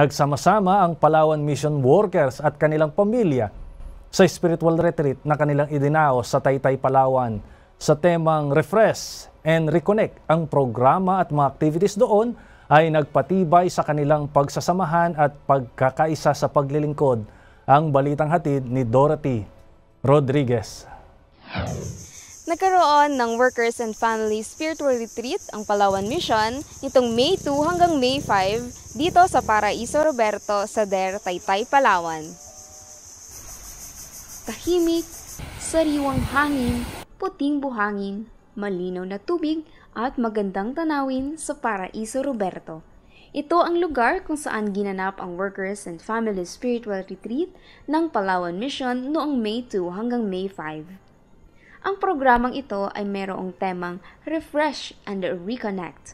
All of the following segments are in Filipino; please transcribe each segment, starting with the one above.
Nagsama-sama ang Palawan Mission Workers at kanilang pamilya sa spiritual retreat na kanilang idinaos sa Taytay, Palawan sa temang Refresh and Reconnect. Ang programa at mga activities doon ay nagpatibay sa kanilang pagsasamahan at pagkakaisa sa paglilingkod ang balitang hatid ni Dorothy Rodriguez. Nagkaroon ng Workers and Family Spiritual Retreat ang Palawan Mission nitong May 2 hanggang May 5 dito sa Paraiso Roberto sa Der Taytay, Palawan. Tahimik, sariwang hangin, puting buhangin, malinaw na tubig at magandang tanawin sa Paraiso Roberto. Ito ang lugar kung saan ginanap ang Workers and Family Spiritual Retreat ng Palawan Mission noong May 2 hanggang May 5. Ang programang ito ay merong temang Refresh and Reconnect.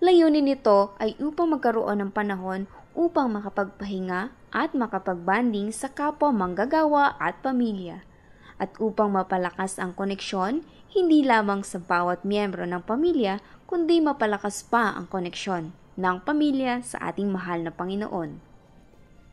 Layunin nito ay upang magkaroon ng panahon upang makapagpahinga at makapagbanding sa kapwa manggagawa at pamilya at upang mapalakas ang koneksyon hindi lamang sa bawat miyembro ng pamilya kundi mapalakas pa ang koneksyon ng pamilya sa ating mahal na Panginoon.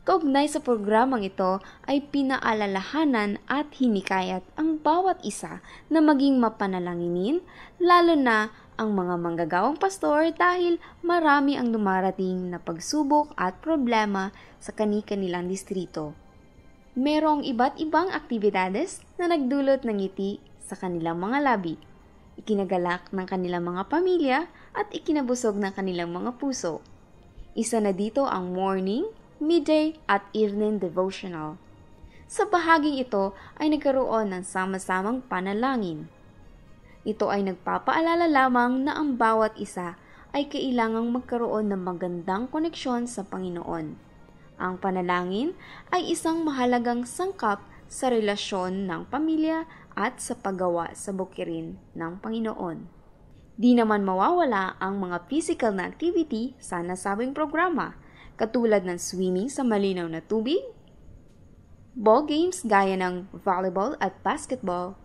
Kaugnay sa programang ito ay pinaalalahanan at hinikayat ang bawat isa na maging mapanalanginin, lalo na ang mga manggagawang pastor dahil marami ang dumarating na pagsubok at problema sa kani-kanilang distrito. Merong iba't ibang aktibidades na nagdulot ng ngiti sa kanilang mga labi, ikinagalak ng kanilang mga pamilya at ikinabusog ng kanilang mga puso. Isa na dito ang morning, midday at evening devotional. Sa bahaging ito ay nagkaroon ng sama-samang panalangin. Ito ay nagpapaalala lamang na ang bawat isa ay kailangang magkaroon ng magandang koneksyon sa Panginoon. Ang panalangin ay isang mahalagang sangkap sa relasyon ng pamilya at sa paggawa sa bukirin ng Panginoon. Di naman mawawala ang mga physical na activity sa nasabing programa katulad ng swimming sa malinaw na tubig, ball games gaya ng volleyball at basketball,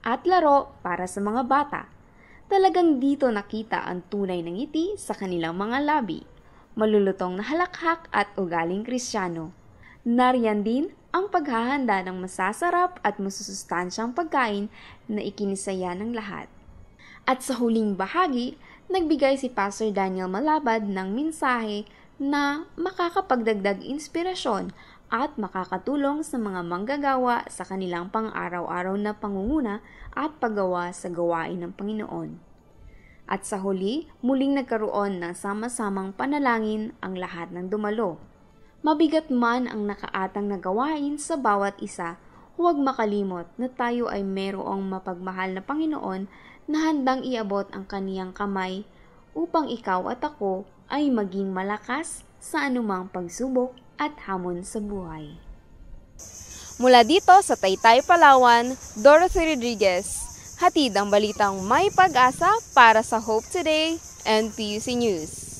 at laro para sa mga bata. Talagang dito nakita ang tunay ng ngiti sa kanilang mga labi, malulutong na halakhak at ugaling kristyano. Nariyan din ang paghahanda ng masasarap at masusustansyang pagkain na ikinisaya ng lahat. At sa huling bahagi, nagbigay si Pastor Daniel Malabad ng mensahe na makakapagdagdag inspirasyon at makakatulong sa mga manggagawa sa kanilang pang-araw-araw na pangunguna at paggawa sa gawain ng Panginoon. At sa huli, muling nagkaroon ng sama-samang panalangin ang lahat ng dumalo. Mabigat man ang nakaatang nagawain sa bawat isa, huwag makalimot na tayo ay merong mapagmahal na Panginoon na handang iabot ang kaniyang kamay upang ikaw at ako ay maging malakas sa anumang pagsubok at hamon sa buhay. Mula dito sa Taytay, Palawan, Dorothy Rodriguez, hatid ang balitang may pag-asa para sa Hope Today and PUC News.